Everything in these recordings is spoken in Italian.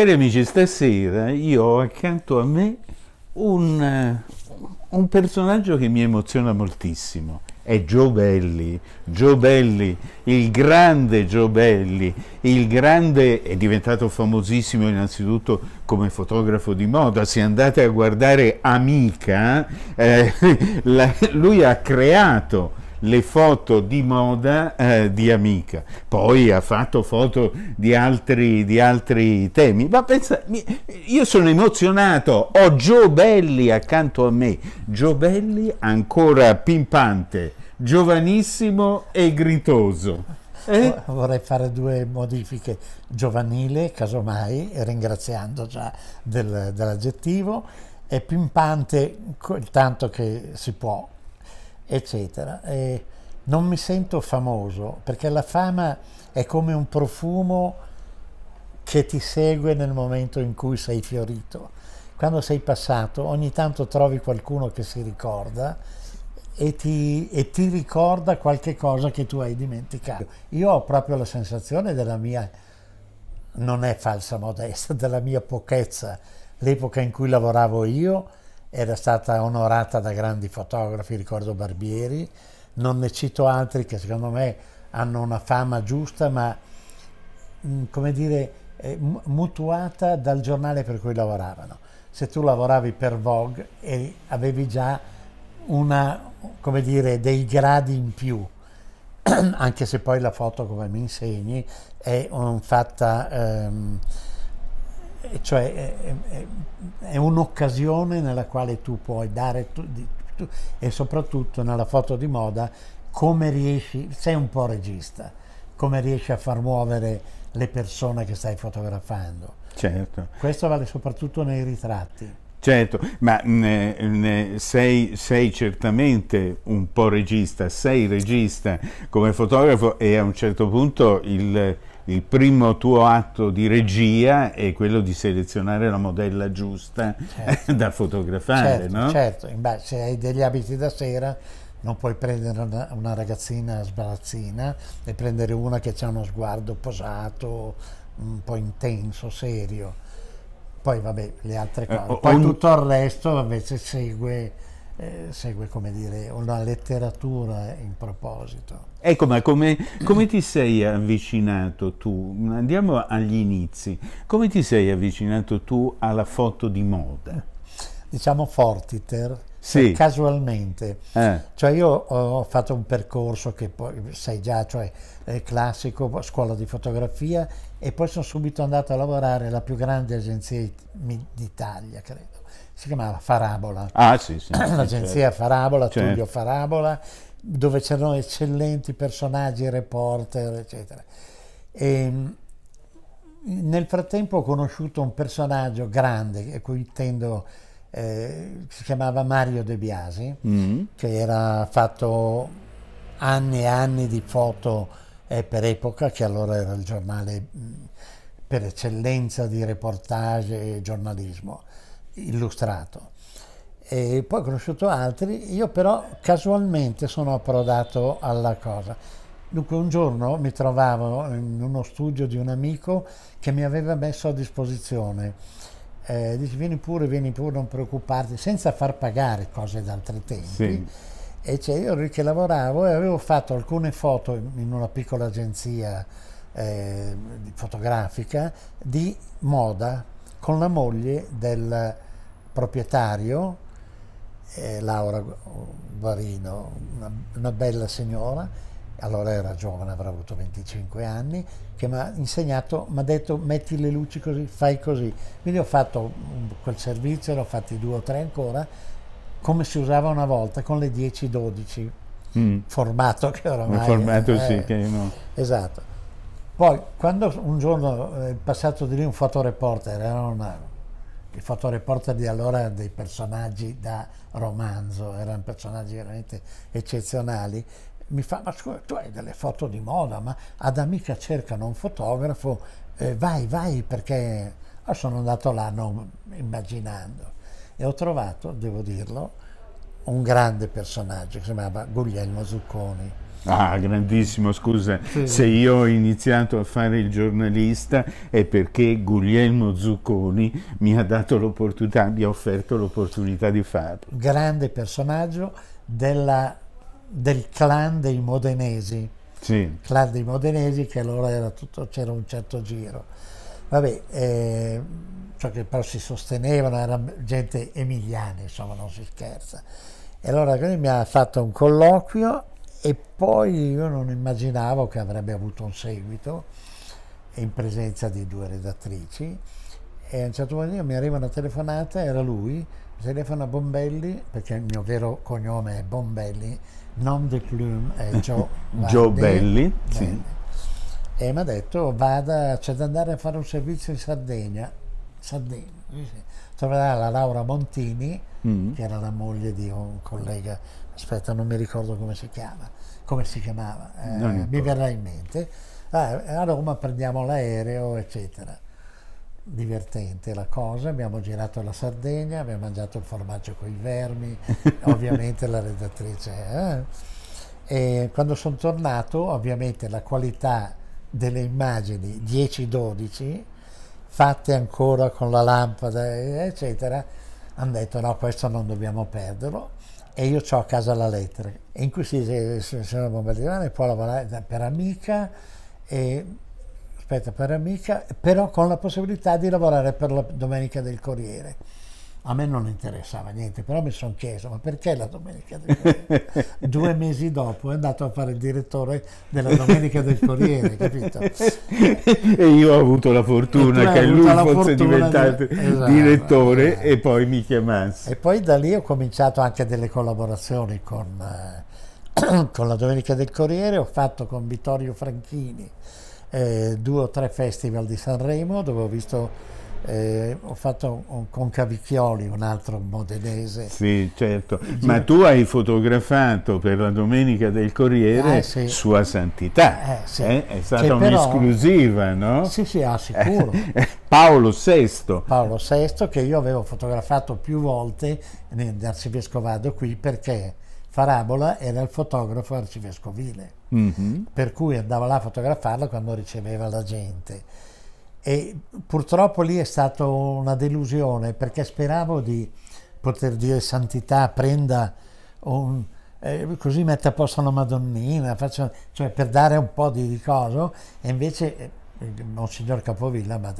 Cari amici, stasera io ho accanto a me un, eh, un personaggio che mi emoziona moltissimo. È Giobelli, Giobelli, il grande Giobelli, il grande è diventato famosissimo innanzitutto come fotografo di moda. Se andate a guardare Amica, eh, la, lui ha creato le foto di moda eh, di Amica, poi ha fatto foto di altri, di altri temi. Ma pensa, io sono emozionato, ho Gio Belli accanto a me, Gio Belli ancora pimpante, giovanissimo e gritoso. Eh? Vorrei fare due modifiche, giovanile, casomai, ringraziando già del, dell'aggettivo, e pimpante, tanto che si può eccetera. E non mi sento famoso perché la fama è come un profumo che ti segue nel momento in cui sei fiorito. Quando sei passato ogni tanto trovi qualcuno che si ricorda e ti, e ti ricorda qualche cosa che tu hai dimenticato. Io ho proprio la sensazione della mia, non è falsa modestia, della mia pochezza, l'epoca in cui lavoravo io era stata onorata da grandi fotografi, ricordo Barbieri, non ne cito altri che secondo me hanno una fama giusta, ma mm, come dire, eh, mutuata dal giornale per cui lavoravano. Se tu lavoravi per Vogue e avevi già una, come dire, dei gradi in più, anche se poi la foto, come mi insegni, è fatta... Um, eh, cioè è, è, è un'occasione nella quale tu puoi dare tu, di, tu, e soprattutto nella foto di moda come riesci, sei un po' regista, come riesci a far muovere le persone che stai fotografando. Certo. Questo vale soprattutto nei ritratti. Certo, ma ne, ne sei, sei, certamente un po' regista, sei regista come fotografo e a un certo punto il, il primo tuo atto di regia è quello di selezionare la modella giusta certo. da fotografare, certo, no? Certo, Beh, se hai degli abiti da sera non puoi prendere una, ragazzina sbarazzina e prendere una che ha uno sguardo posato, un po' intenso, serio. Poi vabbè, le altre eh, cose. Eh, Poi ogni... tutto il resto invece segue, eh, segue come dire, una letteratura in proposito. Ecco, ma come, come, ti sei avvicinato tu? Andiamo agli inizi. Come ti sei avvicinato tu alla foto di moda? Diciamo Fortiter, sì. casualmente. Eh. Cioè io ho fatto un percorso che poi sai già, cioè classico, scuola di fotografia e poi sono subito andato a lavorare alla più grande agenzia d'Italia, credo. Si chiamava Farabola. Ah sì, sì. L'agenzia certo. Farabola, certo. Tullio Farabola dove c'erano eccellenti personaggi, reporter, eccetera. E, ehm, nel frattempo ho conosciuto un personaggio grande, a cui tendo, eh, si chiamava Mario De Biasi, mm-hmm. che era fatto anni e anni di foto eh, per Epoca, che allora era il giornale mm, per eccellenza di reportage e giornalismo illustrato. E poi ho conosciuto altri, io però casualmente sono approdato alla cosa. Dunque un giorno mi trovavo in uno studio di un amico che mi aveva messo a disposizione. Eh, dice vieni pure, vieni pure, non preoccuparti, senza far pagare cose d'altri tempi. Sì. E cioè io lì che lavoravo e avevo fatto alcune foto in una piccola agenzia eh, fotografica di moda con la moglie del proprietario eh, Laura Guarino, una, una, bella signora, allora era giovane, avrà avuto 25 anni, che mi ha insegnato, mi ha detto metti le luci così, fai così. Quindi ho fatto quel servizio, ne ho fatti due o tre ancora, come si usava una volta, con le 10-12, mm. formato che oramai... Un formato eh, sì, che no. Esatto. Poi, quando un giorno eh, è passato di lì un fotoreporter, era una il fotoreporter di allora erano dei personaggi da romanzo, erano personaggi veramente eccezionali. Mi fa, ma scusa, tu hai delle foto di moda, ma ad amica cercano un fotografo, eh, vai, vai, perché ah, sono andato là non immaginando. E ho trovato, devo dirlo, un grande personaggio che si chiamava Guglielmo Zucconi Ah, grandissimo, scusa, sì. se io ho iniziato a fare il giornalista è perché Guglielmo Zucconi mi ha dato l'opportunità, mi ha offerto l'opportunità di farlo. Grande personaggio della, del clan dei modenesi, sì. clan dei modenesi che allora c'era un certo giro. Vabbè, eh, ciò che però si sostenevano era gente emiliana, insomma, non si scherza. E allora lui mi ha fatto un colloquio e poi io non immaginavo che avrebbe avuto un seguito in presenza di due redattrici e a un certo momento mi arriva una telefonata, era lui, mi telefona Bombelli, perché il mio vero cognome è Bombelli, nom de plume è Joe, Joe Belli, sì. e mi ha detto vada, c'è da andare a fare un servizio in Sardegna, Sardegna. Sì. troverà la Laura Montini, mm. che era la moglie di un collega aspetta non mi ricordo come si chiama, come si chiamava, eh, mi verrà in mente, ah, eh, a Roma prendiamo l'aereo eccetera, divertente la cosa, abbiamo girato la Sardegna, abbiamo mangiato il formaggio con i vermi, ovviamente la redattrice, eh? e quando sono tornato ovviamente la qualità delle immagini 10-12 fatte ancora con la lampada eh, eccetera hanno detto no questo non dobbiamo perderlo e io ho a casa la lettera in cui si dice che sono bombardiera e può lavorare per amica e aspetta per amica però con la possibilità di lavorare per la domenica del Corriere a me non interessava niente, però mi sono chiesto, ma perché la Domenica del Corriere? Due mesi dopo è andato a fare il direttore della Domenica del Corriere, capito? e io ho avuto la fortuna che lui fosse diventato di... esatto, direttore eh. e poi mi chiamasse. E poi da lì ho cominciato anche delle collaborazioni con, eh, con la Domenica del Corriere, ho fatto con Vittorio Franchini eh, due o tre festival di Sanremo dove ho visto eh, ho fatto con Cavicchioli, un altro modenese. Sì, certo. Ma tu hai fotografato per la Domenica del Corriere eh, sì. Sua Santità. Eh, sì. Eh, è stata un'esclusiva, no? Sì, sì, assicuro. Ah, eh, Paolo VI. Paolo VI, che io avevo fotografato più volte arcivescovado qui perché Farabola era il fotografo arcivescovile, mm -hmm. per cui andava là a fotografarlo quando riceveva la gente e purtroppo lì è stata una delusione perché speravo di poter dire santità, prenda un, eh, così mette a posto una Madonnina, faccio, cioè per dare un po' di, ricordo e invece eh, Monsignor Capovilla mi ha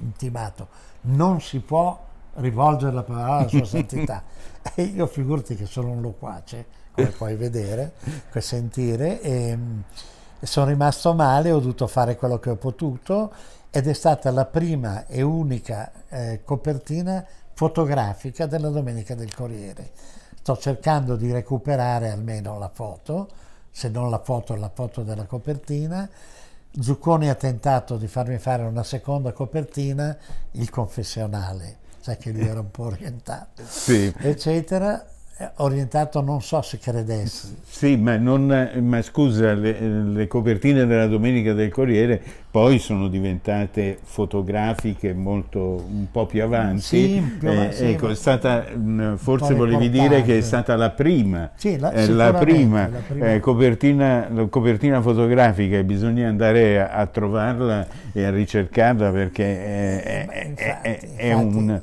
intimato, non si può rivolgere la parola alla sua santità. E io figurati che sono un loquace, come puoi vedere, puoi sentire, e, ehm, e sono rimasto male, ho dovuto fare quello che ho potuto ed è stata la prima e unica eh, copertina fotografica della Domenica del Corriere. Sto cercando di recuperare almeno la foto, se non la foto, la foto della copertina. Zucconi ha tentato di farmi fare una seconda copertina, il confessionale, sai che lui era un po' orientato, sì. eccetera eh, orientato non so se credessi. Sì, ma, non, eh, ma scusa, le, eh, le, copertine della Domenica del Corriere poi sono diventate fotografiche molto un po' più avanti. Sì, più avanti eh, ecco, è stata, mm, forse volevi dire che è stata la prima, sì, la, eh, la prima, la prima. Eh, copertina, la copertina, fotografica e bisogna andare a, a, trovarla e a ricercarla perché è, infatti, è, è infatti. un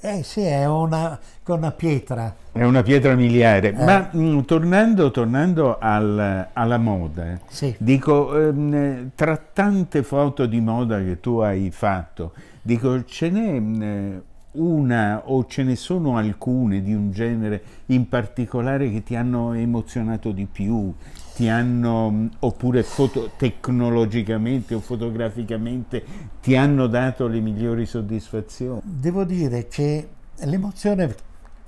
eh sì, è una, una pietra. È una pietra miliare. Eh. Ma mh, mm, tornando, tornando al, alla moda, eh, sì. dico, ehm, tra tante foto di moda che tu hai fatto, dico, ce n'è mh, mm, una o ce ne sono alcune di un genere in particolare che ti hanno emozionato di più, ti hanno, oppure foto, tecnologicamente o fotograficamente, ti hanno dato le migliori soddisfazioni? Devo dire che l'emozione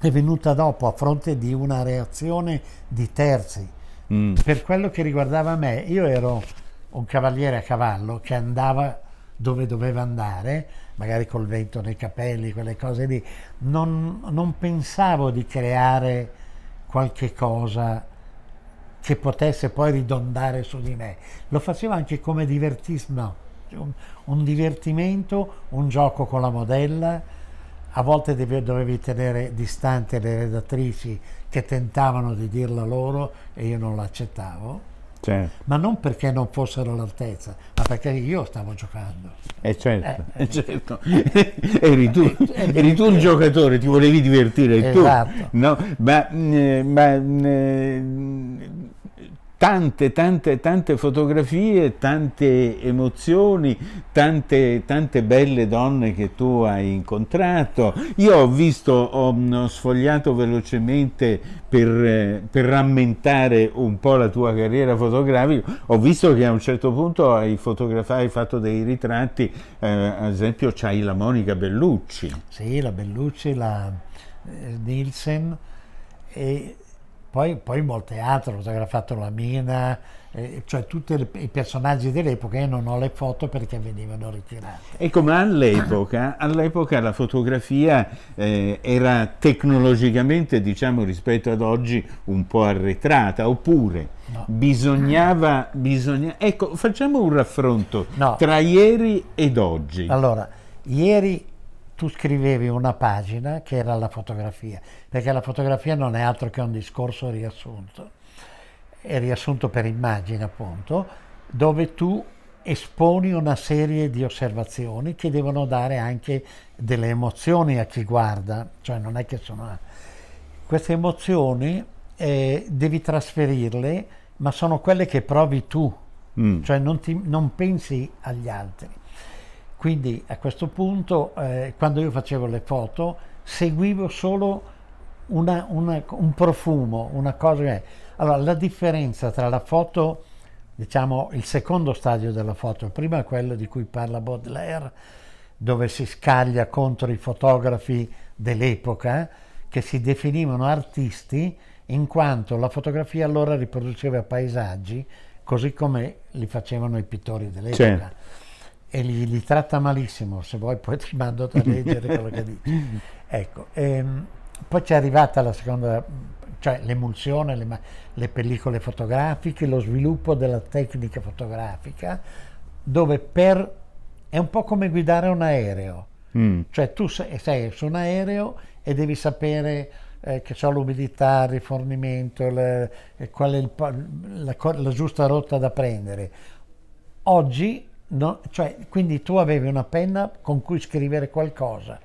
è venuta dopo a fronte di una reazione di terzi. Mm. Per quello che riguardava me, io ero un cavaliere a cavallo che andava dove doveva andare, magari col vento nei capelli, quelle cose lì, non, non pensavo di creare qualche cosa che potesse poi ridondare su di me. Lo facevo anche come divertimento, cioè, un, un, divertimento, un gioco con la modella. A volte dovevi tenere distante le redattrici che tentavano di dirla loro e io non l'accettavo. Certo. Ma non perché non fossero all'altezza, ma perché io stavo giocando. Eh certo, eh, eh, eh. certo. eri, tu, eh, eh, eri tu un giocatore, ti volevi divertire esatto. tu. No? Ma, mm, ma mm, tante, tante, tante fotografie, tante emozioni, tante, tante belle donne che tu hai incontrato. Io ho visto, ho, mm, ho sfogliato velocemente per, eh, per, rammentare un po' la tua carriera fotografica, ho visto che a un certo punto hai fotografato, hai fatto dei ritratti, eh, ad esempio c'hai la Monica Bellucci. Sì, la Bellucci, la eh, Nielsen e poi, poi molte altre, ho fotografato la mina, eh, cioè tutti i personaggi dell'epoca, io non ho le foto perché venivano ritirate. E come all'epoca, all'epoca la fotografia eh, era tecnologicamente, diciamo rispetto ad oggi, un po' arretrata, oppure no. bisognava, bisogna... Ecco, facciamo un raffronto no. tra ieri ed oggi. Allora, ieri tu scrivevi una pagina che era la fotografia, perché la fotografia non è altro che un discorso riassunto, è riassunto per immagine appunto, dove tu esponi una serie di osservazioni che devono dare anche delle emozioni a chi guarda, cioè non è che sono... Queste emozioni eh, devi trasferirle, ma sono quelle che provi tu, mm. cioè non, ti, non pensi agli altri quindi a questo punto, eh, quando io facevo le foto, seguivo solo una, una, un profumo, una cosa che... Allora, la differenza tra la foto, diciamo, il secondo stadio della foto, prima quello di cui parla Baudelaire, dove si scaglia contro i fotografi dell'epoca, che si definivano artisti in quanto la fotografia allora riproduceva paesaggi così come li facevano i pittori dell'epoca. Certo e li, li, tratta malissimo, se vuoi poi ti mando a leggere quello che dice. Ecco, ehm, poi c'è arrivata la seconda, cioè l'emulsione, le, le pellicole fotografiche, lo sviluppo della tecnica fotografica, dove per... è un po' come guidare un aereo, mm. cioè tu sei, sei, su un aereo e devi sapere eh, che so, l'umidità, il rifornimento, le, eh, qual è il, la, la giusta rotta da prendere. Oggi No, cioè, quindi tu avevi una penna con cui scrivere qualcosa.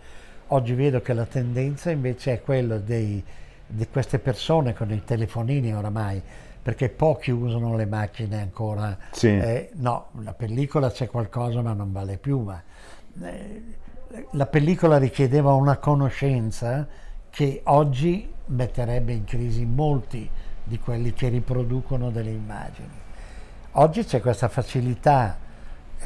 Oggi vedo che la tendenza invece è quella dei, di queste persone con i telefonini oramai, perché pochi usano le macchine ancora. Sì. Eh, no, la pellicola c'è qualcosa ma non vale più. Ma, eh, la pellicola richiedeva una conoscenza che oggi metterebbe in crisi molti di quelli che riproducono delle immagini. Oggi c'è questa facilità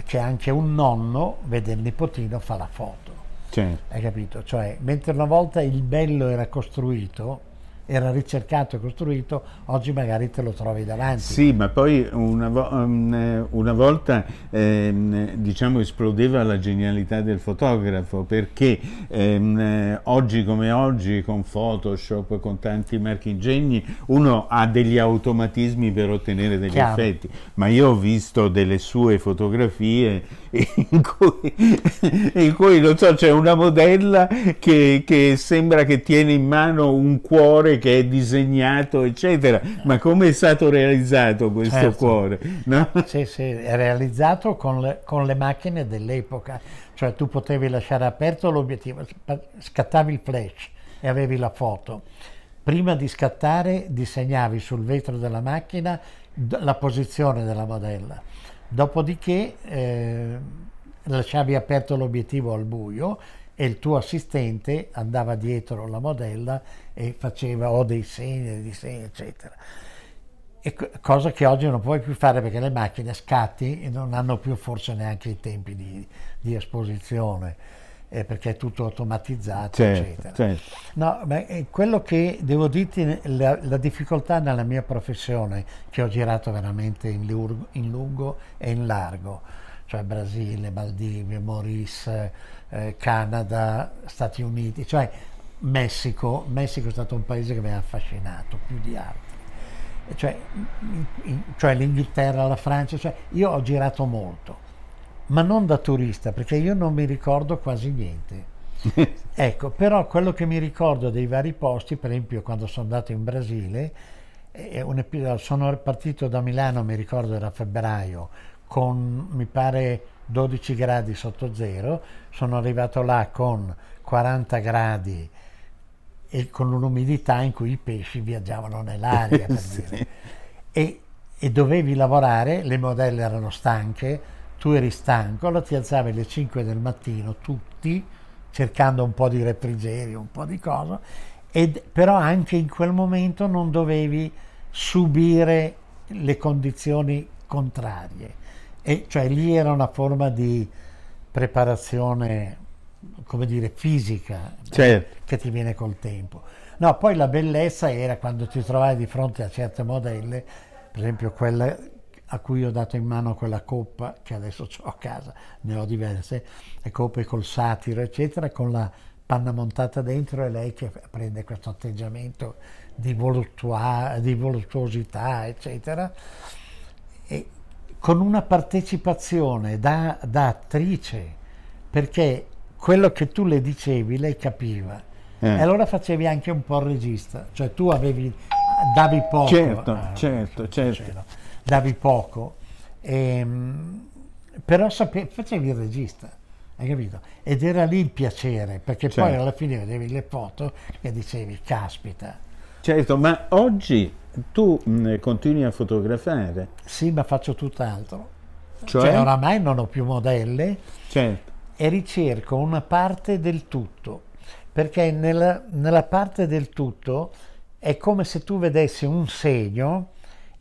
c'è anche un nonno, vede il nipotino, fa la foto. Certo. Hai capito? Cioè, mentre una volta il bello era costruito, era ricercato e costruito, oggi magari te lo trovi davanti. Sì, ma poi una, vo um, eh, una volta ehm, diciamo esplodeva la genialità del fotografo perché ehm, eh, oggi come oggi con Photoshop, con tanti marchi ingegni, uno ha degli automatismi per ottenere degli Chiaro. effetti, ma io ho visto delle sue fotografie in cui, in cui non so, c'è una modella che, che sembra che tiene in mano un cuore che è disegnato, eccetera. Ma come è stato realizzato questo certo. cuore? No? Sì, sì, è realizzato con le, con le macchine dell'epoca. Cioè tu potevi lasciare aperto l'obiettivo, scattavi il flash e avevi la foto. Prima di scattare disegnavi sul vetro della macchina la posizione della modella. Dopodiché eh, lasciavi aperto l'obiettivo al buio e il tuo assistente andava dietro la modella e faceva o dei segni, dei segni, eccetera. E cosa che oggi non puoi più fare perché le macchine scatti e non hanno più forse neanche i tempi di, di esposizione eh, perché è tutto automatizzato certo, eccetera. Certo. No, ma eh, quello che devo dirti la, la, difficoltà nella mia professione che ho girato veramente in, in lungo e in largo cioè Brasile, Maldive, Maurice, eh, Canada, Stati Uniti, cioè Messico, Messico è stato un paese che mi ha affascinato più di altri, cioè, cioè l'Inghilterra, la Francia, cioè io ho girato molto, ma non da turista perché io non mi ricordo quasi niente. ecco, però quello che mi ricordo dei vari posti, per esempio quando sono andato in Brasile, sono partito da Milano, mi ricordo era febbraio, con mi pare 12 gradi sotto zero, sono arrivato là con 40 gradi e con un'umidità in cui i pesci viaggiavano nell'aria per sì. dire. E, e, dovevi lavorare, le modelle erano stanche, tu eri stanco, allora ti alzavi alle 5 del mattino tutti cercando un po' di refrigerio, un po' di cosa, ed, però anche in quel momento non dovevi subire le condizioni contrarie e cioè lì era una forma di preparazione, come dire, fisica certo. che ti viene col tempo. No, poi la bellezza era quando ti trovavi di fronte a certe modelle, per esempio quella a cui ho dato in mano quella coppa che adesso ho a casa, ne ho diverse, le coppe col satiro, eccetera, con la panna montata dentro e lei che prende questo atteggiamento di, voluttua, di voluttuosità, eccetera. E con una partecipazione da, da attrice, perché quello che tu le dicevi lei capiva. Eh. E allora facevi anche un po' il regista, cioè tu avevi, davi poco. Certo, ah, certo, cioè, certo. Cielo, davi poco, e, ehm, però sapevi, facevi il regista, hai capito? Ed era lì il piacere, perché certo. poi alla fine vedevi le foto e dicevi, caspita. Certo, ma oggi tu mh, continui a fotografare? Sì, ma faccio tutt'altro. Cioè? cioè oramai non ho più modelle certo. e ricerco una parte del tutto, perché nella, nella parte del tutto è come se tu vedessi un segno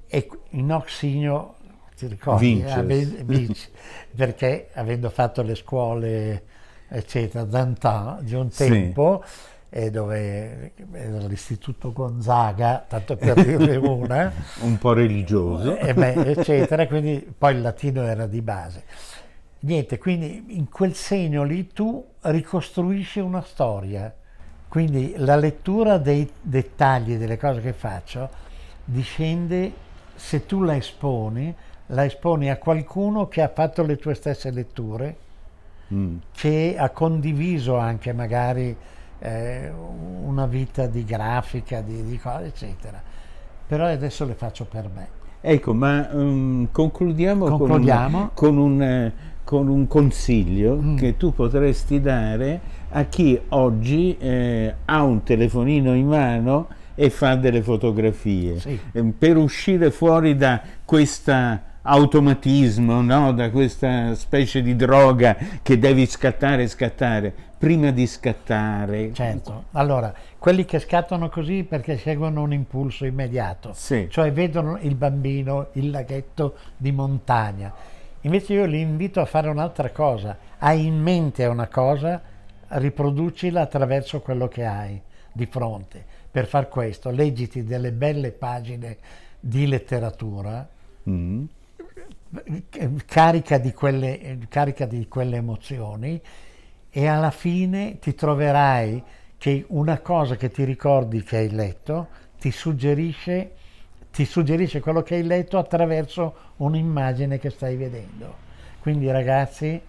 e Inoxigno ti ricordi? Vince. Ah, vince perché avendo fatto le scuole eccetera, da un, di un tempo, sì e dove era l'istituto Gonzaga, tanto per dirne una. un po' religioso. Beh, eccetera, quindi poi il latino era di base. Niente, quindi in quel segno lì tu ricostruisci una storia, quindi la lettura dei dettagli delle cose che faccio discende, se tu la esponi, la esponi a qualcuno che ha fatto le tue stesse letture, mm. che ha condiviso anche magari eh, una vita di grafica, di, di cose, eccetera. Però adesso le faccio per me. Ecco, ma um, concludiamo, concludiamo, Con, un, con eh, un, con un consiglio mm. che tu potresti dare a chi oggi eh, ha un telefonino in mano e fa delle fotografie sì. Ehm, per uscire fuori da questa automatismo, no? da questa specie di droga che devi scattare, e scattare, prima di scattare. Certo, allora, quelli che scattano così perché seguono un impulso immediato, sì. cioè vedono il bambino, il laghetto di montagna. Invece io li invito a fare un'altra cosa, hai in mente una cosa, riproducila attraverso quello che hai di fronte. Per far questo, leggiti delle belle pagine di letteratura. Mm carica di, quelle, carica di quelle emozioni e alla fine ti troverai che una cosa che ti ricordi che hai letto ti suggerisce, ti suggerisce quello che hai letto attraverso un'immagine che stai vedendo. Quindi ragazzi,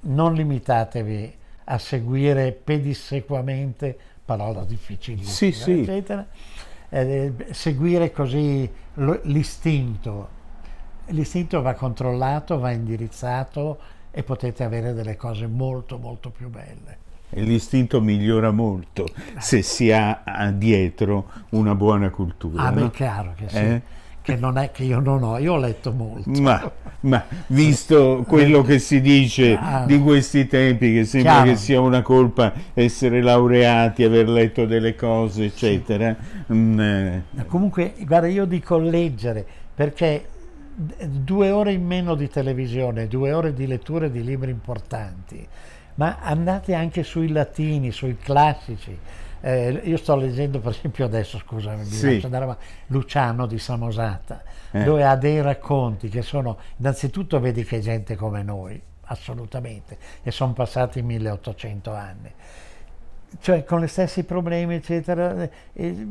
non limitatevi a seguire pedissequamente, parola difficile, sì, eccetera, sì. Eh, eh, seguire così l'istinto L'istinto va controllato, va indirizzato e potete avere delle cose molto molto più belle. L'istinto migliora molto se si ha dietro una buona cultura. Ah, no? beh, chiaro che sì. Eh? che non è che io non ho, io ho letto molto. Ma, ma visto quello eh. che si dice ah, di questi tempi, che sembra chiaro. che sia una colpa essere laureati, aver letto delle cose, eccetera. Sì. Mm. Eh. Comunque, guarda, io dico leggere perché due ore in meno di televisione, due ore di letture di libri importanti, ma andate anche sui latini, sui classici. Eh, io sto leggendo per esempio adesso, scusami, sì. andare, Luciano di Samosata, eh. dove ha dei racconti che sono, innanzitutto vedi che è gente come noi, assolutamente, e sono passati 1800 anni, cioè con gli stessi problemi, eccetera. E, eh,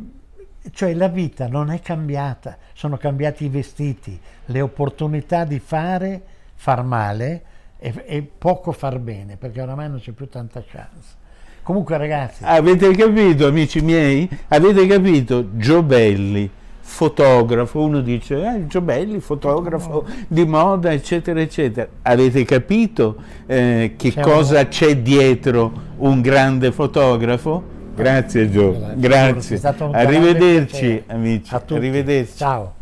cioè la vita non è cambiata, sono cambiati i vestiti, le opportunità di fare, far male e, e poco far bene, perché oramai non c'è più tanta chance. Comunque ragazzi... Avete capito amici miei? Avete capito? Giobelli, fotografo, uno dice eh, Giobelli, fotografo di moda, eccetera, eccetera. Avete capito eh, che c'è cosa un... c'è dietro un grande fotografo? Grazie Gio, grazie. Arrivederci amici. a Arrivederci. Ciao.